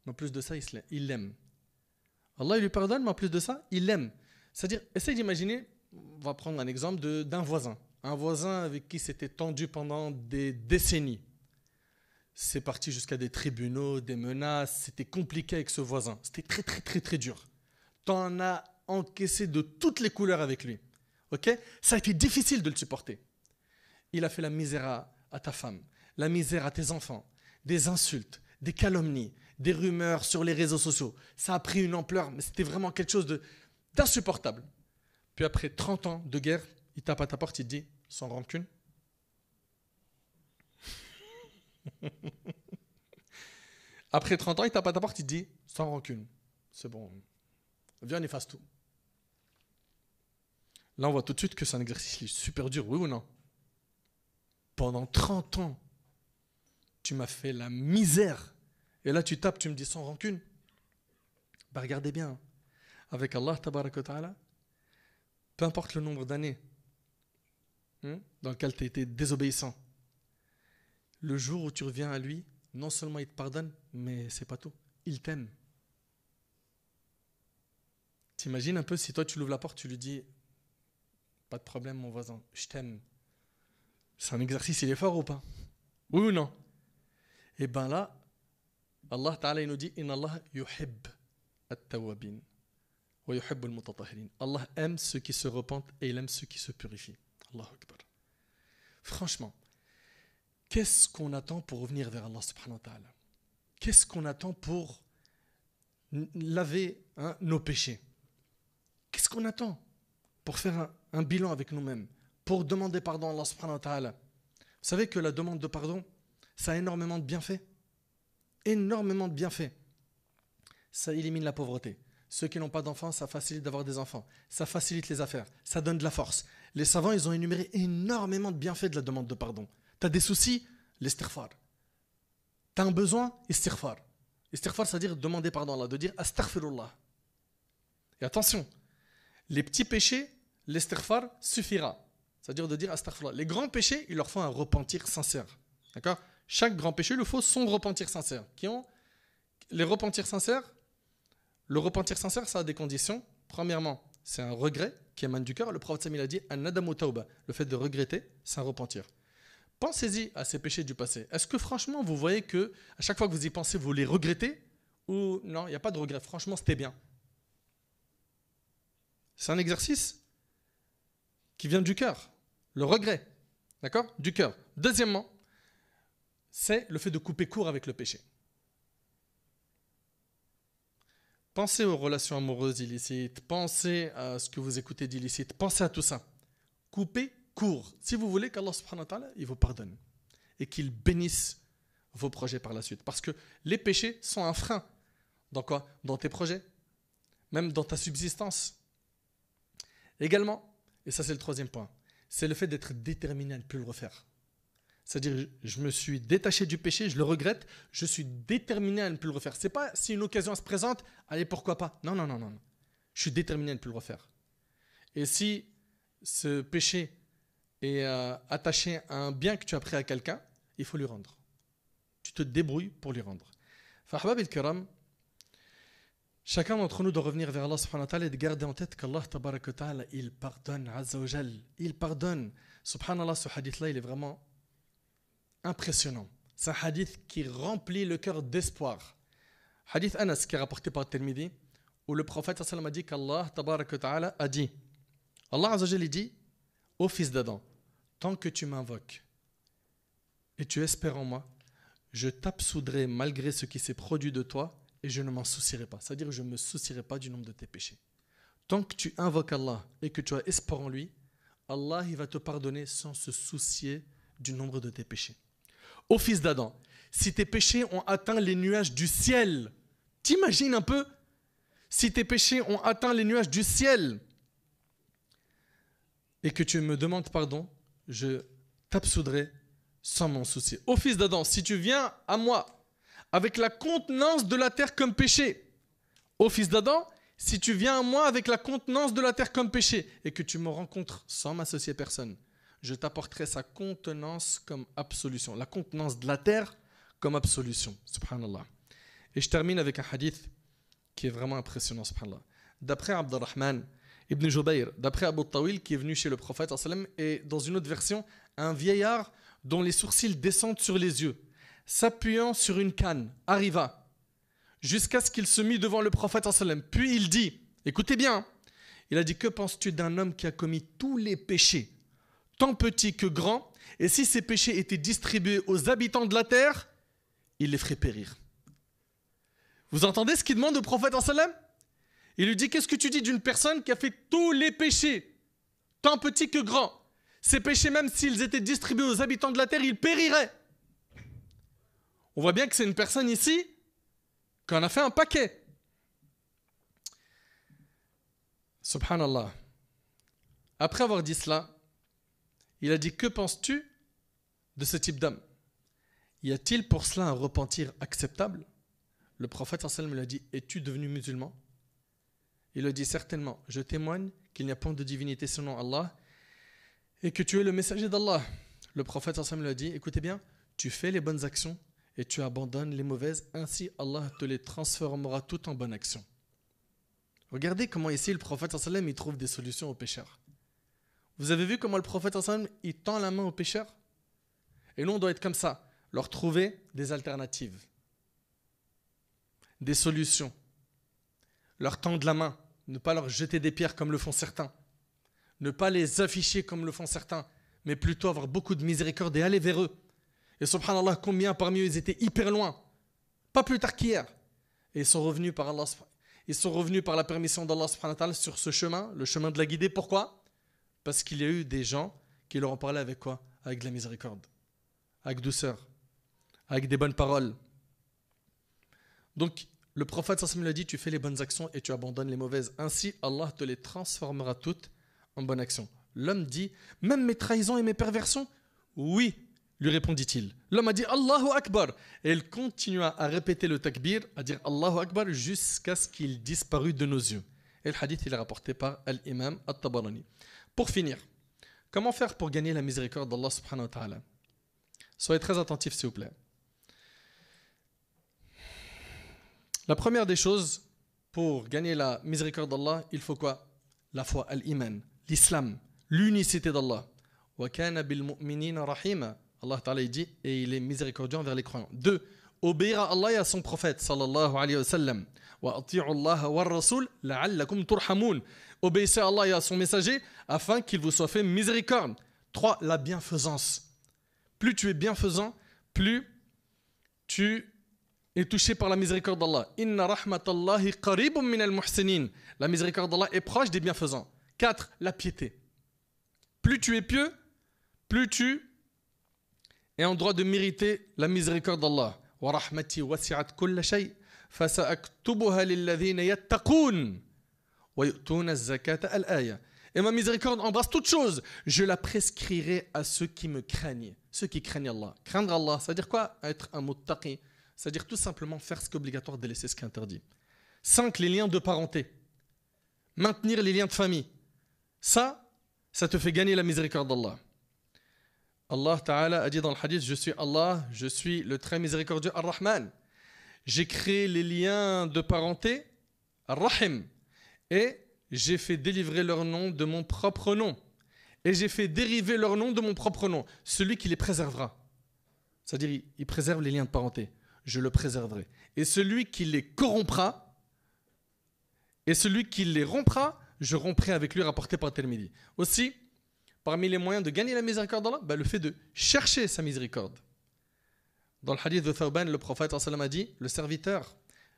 mais en plus de ça, il l'aime. Allah il lui pardonne, mais en plus de ça, il l'aime. C'est-à-dire, essayez d'imaginer, on va prendre un exemple d'un voisin. Un voisin avec qui s'était tendu pendant des décennies. C'est parti jusqu'à des tribunaux, des menaces. C'était compliqué avec ce voisin. C'était très, très, très, très dur. T'en as encaissé de toutes les couleurs avec lui. Ok Ça a été difficile de le supporter. Il a fait la misère à, ta femme, la misère à tes enfants, des insultes, des calomnies, des rumeurs sur les réseaux sociaux. Ça a pris une ampleur, mais c'était vraiment quelque chose de, d'insupportable. Puis après 30 ans de guerre, il tape à ta porte, il te dit, sans rancune. Après 30 ans, il tape à ta porte, il dit sans rancune. C'est bon. Viens, on efface tout. Là, on voit tout de suite que c'est un exercice super dur, oui ou non Pendant 30 ans, tu m'as fait la misère. Et là, tu tapes, tu me dis sans rancune. Bah, regardez bien. Avec Allah, peu importe le nombre d'années hein, dans lesquelles tu as été désobéissant, le jour où tu reviens à lui, non seulement il te pardonne, mais c'est pas tout. Il t'aime. T'imagines un peu si toi tu l'ouvres la porte, tu lui dis Pas de problème, mon voisin, je t'aime. C'est un exercice, il est fort ou pas Oui ou non Et eh bien là, Allah Ta'ala nous dit In Allah yuhib at-tawabin wa yuhib al-mutatahirin. Allah aime ceux qui se repentent et il aime ceux qui se purifient. Allahu Akbar. Franchement, qu'est-ce qu'on attend pour revenir vers Allah Subhanahu wa Ta'ala Qu'est-ce qu'on attend pour laver hein, nos péchés Qu'est-ce qu'on attend pour faire un, bilan avec nous-mêmes, pour demander pardon à Allah subhanahu Vous savez que la demande de pardon, ça a énormément de bienfaits. Énormément de bienfaits. Ça élimine la pauvreté. Ceux qui n'ont pas d'enfants, ça facilite d'avoir des enfants. Ça facilite les affaires. Ça donne de la force. Les savants, ils ont énuméré énormément de bienfaits de la demande de pardon. Tu as des soucis L'esterfar tu un besoin, istighfar. Istighfar, c'est-à-dire demander pardon à Allah, de dire astaghfirullah. Et attention, les petits péchés, l'istighfar suffira. C'est-à-dire de dire astaghfirullah. Les grands péchés, il leur faut un repentir sincère. D'accord Chaque grand péché, il lui faut son repentir sincère. Qui ont les repentirs sincères, le repentir sincère, ça a des conditions. Premièrement, c'est un regret qui émane du cœur. Le prophète Samuel a dit un Le fait de regretter, c'est un repentir. Pensez-y à ces péchés du passé. Est-ce que franchement, vous voyez que à chaque fois que vous y pensez, vous les regrettez Ou non, il n'y a pas de regret. Franchement, c'était bien. C'est un exercice qui vient du cœur. Le regret. D'accord Du cœur. Deuxièmement, c'est le fait de couper court avec le péché. Pensez aux relations amoureuses illicites, pensez à ce que vous écoutez d'illicite, pensez à tout ça. Coupez court. Si vous voulez qu'Allah subhanahu wa ta'ala, il vous pardonne et qu'il bénisse vos projets par la suite. Parce que les péchés sont un frein. Dans quoi Dans tes projets, même dans ta subsistance. Également, et ça c'est le troisième point, c'est le fait d'être déterminé à ne plus le refaire. C'est-à-dire, je me suis détaché du péché, je le regrette, je suis déterminé à ne plus le refaire. C'est pas si une occasion se présente, allez pourquoi pas. Non, non, non, non. Je suis déterminé à ne plus le refaire. Et si ce péché et euh, attacher un bien que tu as pris à quelqu'un, il faut lui rendre. Tu te débrouilles pour lui rendre. Fahbab al-Karam, chacun d'entre nous doit revenir vers Allah subhanahu wa ta'ala et de garder en tête qu'Allah ta'ala, il pardonne, il pardonne. Subhanallah, ce hadith-là, il est vraiment impressionnant. C'est un hadith qui remplit le cœur d'espoir. Hadith Anas qui est rapporté par Tirmidhi, où le prophète a dit qu'Allah ta'ala a dit, Allah azzawajal, dit, Ô fils d'Adam, tant que tu m'invoques et tu espères en moi, je t'absoudrai malgré ce qui s'est produit de toi et je ne m'en soucierai pas. C'est-à-dire, je ne me soucierai pas du nombre de tes péchés. Tant que tu invoques Allah et que tu as espoir en lui, Allah il va te pardonner sans se soucier du nombre de tes péchés. Ô fils d'Adam, si tes péchés ont atteint les nuages du ciel, t'imagines un peu Si tes péchés ont atteint les nuages du ciel, et que tu me demandes pardon, je t'absoudrai sans mon souci. Ô fils d'Adam, si tu viens à moi avec la contenance de la terre comme péché, ô fils d'Adam, si tu viens à moi avec la contenance de la terre comme péché et que tu me rencontres sans m'associer personne, je t'apporterai sa contenance comme absolution. La contenance de la terre comme absolution. Subhanallah. Et je termine avec un hadith qui est vraiment impressionnant. Subhanallah. D'après Abdurrahman Ibn Jubayr, d'après Abu Tawil, qui est venu chez le prophète, et dans une autre version, un vieillard dont les sourcils descendent sur les yeux, s'appuyant sur une canne, arriva, jusqu'à ce qu'il se mit devant le prophète. Puis il dit, écoutez bien, hein. il a dit, que penses-tu d'un homme qui a commis tous les péchés, tant petits que grands, et si ces péchés étaient distribués aux habitants de la terre, il les ferait périr. Vous entendez ce qu'il demande au prophète il lui dit Qu'est-ce que tu dis d'une personne qui a fait tous les péchés, tant petits que grands Ces péchés, même s'ils étaient distribués aux habitants de la terre, ils périraient. On voit bien que c'est une personne ici qui en a fait un paquet. Subhanallah. Après avoir dit cela, il a dit Que penses-tu de ce type d'homme Y a-t-il pour cela un repentir acceptable Le prophète sallam lui a dit Es-tu devenu musulman il le dit certainement, je témoigne qu'il n'y a point de divinité selon Allah et que tu es le messager d'Allah. Le prophète lui a dit, écoutez bien, tu fais les bonnes actions et tu abandonnes les mauvaises, ainsi Allah te les transformera toutes en bonnes actions. Regardez comment ici le prophète sallam il trouve des solutions aux pécheurs. Vous avez vu comment le prophète sallam il tend la main aux pécheurs Et nous on doit être comme ça, leur trouver des alternatives, des solutions, leur tendre la main ne pas leur jeter des pierres comme le font certains. Ne pas les afficher comme le font certains, mais plutôt avoir beaucoup de miséricorde et aller vers eux. Et subhanallah, combien parmi eux ils étaient hyper loin, pas plus tard qu'hier. Et ils sont revenus par par la permission d'Allah subhanahu sur ce chemin, le chemin de la guidée. Pourquoi Parce qu'il y a eu des gens qui leur ont parlé avec quoi Avec de la miséricorde, avec douceur, avec des bonnes paroles. Donc, le prophète sallam l'a dit, tu fais les bonnes actions et tu abandonnes les mauvaises. Ainsi, Allah te les transformera toutes en bonnes actions. L'homme dit, même mes trahisons et mes perversions Oui, lui répondit-il. L'homme a dit Allahu Akbar. Et il continua à répéter le takbir, à dire Allahu Akbar jusqu'à ce qu'il disparût de nos yeux. Et le hadith, il est rapporté par l'imam At-Tabarani. Pour finir, comment faire pour gagner la miséricorde d'Allah subhanahu wa Soyez très attentifs, s'il vous plaît. La première des choses, pour gagner la miséricorde d'Allah, il faut quoi La foi, l'iman, l'islam, l'unicité d'Allah. Allah Ta'ala dit, et il est miséricordieux envers les croyants. Deux, obéir à Allah et à son prophète, sallallahu alayhi wa sallam. Wa Allah wa rasul, la'allakum turhamun »« Obéissez à Allah et à son messager, afin qu'il vous soit fait miséricorde. Trois, la bienfaisance. Plus tu es bienfaisant, plus tu est touché par la miséricorde d'Allah. Inna muhsinin. La miséricorde d'Allah est proche des bienfaisants. 4. La piété. Plus tu es pieux, plus tu es en droit de mériter la miséricorde d'Allah. Wa Wa Et ma miséricorde embrasse toute chose. Je la prescrirai à ceux qui me craignent. Ceux qui craignent Allah. Craindre Allah, ça veut dire quoi Être un muttaqi. C'est-à-dire tout simplement faire ce qui est obligatoire, délaisser ce qui est interdit. 5. Les liens de parenté. Maintenir les liens de famille. Ça, ça te fait gagner la miséricorde d'Allah. Allah Ta'ala a dit dans le hadith Je suis Allah, je suis le très miséricordieux Ar-Rahman. J'ai créé les liens de parenté, Ar-Rahim, et j'ai fait délivrer leur nom de mon propre nom. Et j'ai fait dériver leur nom de mon propre nom, celui qui les préservera. C'est-à-dire, il préserve les liens de parenté je le préserverai. Et celui qui les corrompra, et celui qui les rompra, je romprai avec lui, rapporté par Midi. Aussi, parmi les moyens de gagner la miséricorde d'Allah, bah, le fait de chercher sa miséricorde. Dans le hadith de Thawban, le prophète a dit Le serviteur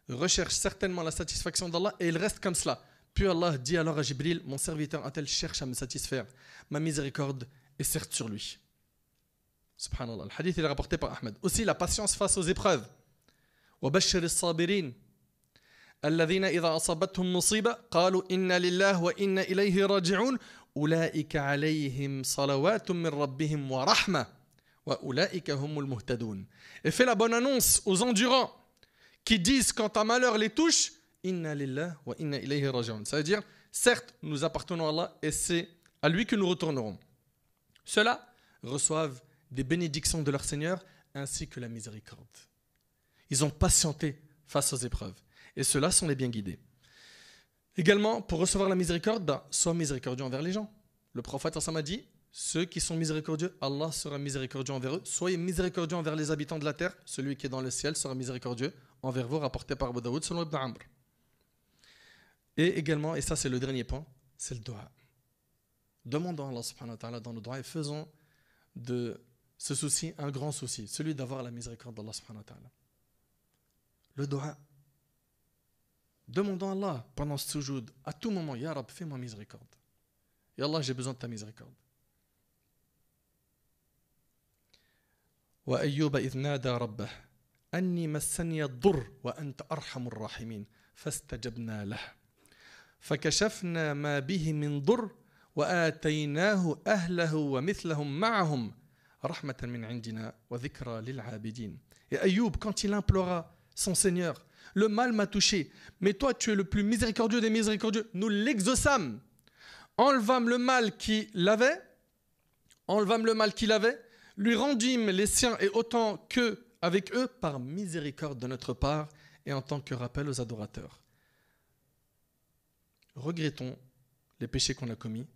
recherche certainement la satisfaction d'Allah et il reste comme cela. Puis Allah dit alors à Jibril Mon serviteur a t il cherche à me satisfaire Ma miséricorde est certes sur lui. Subhanallah. Le hadith est rapporté par Ahmed. Aussi, la patience face aux épreuves. وبشر الصابرين الذين إذا أصابتهم مصيبة قالوا إنا لله وإنا إليه راجعون أولئك عليهم صلوات من ربهم ورحمة وأولئك هم المهتدون Et fais la bonne annonce aux endurants qui disent quand un malheur les touche Inna لله wa إليه راجعون Ça veut dire, certes, nous appartenons à Allah et c'est à lui que nous retournerons. Ceux-là reçoivent des bénédictions de leur Seigneur ainsi que la miséricorde. Ils ont patienté face aux épreuves. Et ceux-là sont les bien guidés. Également, pour recevoir la miséricorde, bah, miséricordieux envers les gens. Le prophète a dit Ceux qui sont miséricordieux, Allah sera miséricordieux envers eux. Soyez miséricordieux envers les habitants de la terre. Celui qui est dans le ciel sera miséricordieux envers vous, rapporté par Abu Daoud selon Ibn Amr. Et également, et ça c'est le dernier point, c'est le doigt Demandons à Allah subhanahu wa ta'ala dans le droits, et faisons de ce souci un grand souci, celui d'avoir la miséricorde d'Allah subhanahu wa ta'ala. le dua. Demandons à Allah pendant ce soujoud, à tout moment, Ya Rab, fais-moi miséricorde. Ya Allah, j'ai besoin de ta miséricorde. وأيوب إذ نادى ربه أني مسني الضر وأنت أرحم الراحمين فاستجبنا له فكشفنا ما به من ضر وآتيناه أهله ومثلهم معهم رحمة من عندنا وذكرى للعابدين Et Ayoub, quand il implora son Seigneur. Le mal m'a touché, mais toi tu es le plus miséricordieux des miséricordieux. Nous l'exaucâmes. Enlevâmes le mal qu'il avait, enlevâmes le mal qu'il avait, lui rendîmes les siens et autant que avec eux par miséricorde de notre part et en tant que rappel aux adorateurs. Regrettons les péchés qu'on a commis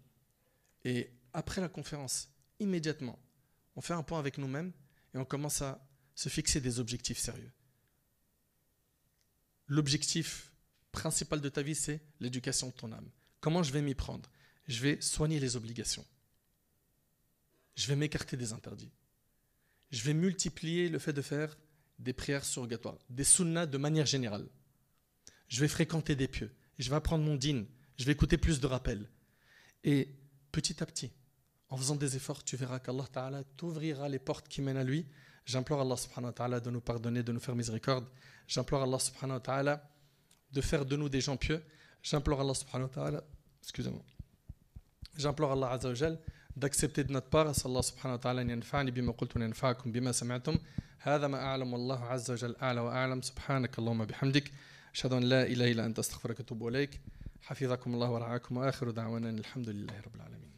et après la conférence, immédiatement, on fait un point avec nous-mêmes et on commence à se fixer des objectifs sérieux l'objectif principal de ta vie, c'est l'éducation de ton âme. Comment je vais m'y prendre Je vais soigner les obligations. Je vais m'écarter des interdits. Je vais multiplier le fait de faire des prières surrogatoires, des sunnas de manière générale. Je vais fréquenter des pieux. Je vais apprendre mon dîn. Je vais écouter plus de rappels. Et petit à petit, en faisant des efforts, tu verras qu'Allah t'ouvrira les portes qui mènent à lui J'implore Allah subhanahu wa ta'ala de nous pardonner, de nous faire miséricorde. J'implore Allah subhanahu wa ta'ala de faire de nous des gens pieux. J'implore Allah subhanahu wa ta'ala, excusez-moi. J'implore Allah azza wa azawajal d'accepter de notre part, sallallahu subhanahu wa ta'ala, n'yanfa'ni bima qultu n'yanfa'akum bima sami'atum. Hada ma a'lam Allah azawajal a'la wa a'lam subhanaka Allahumma bihamdik. Ashhadu an la ilaha illa anta astaghfiruka wa atubu ilayk. حفظكم wa ورعاكم واخر دعوانا الحمد لله rabbil العالمين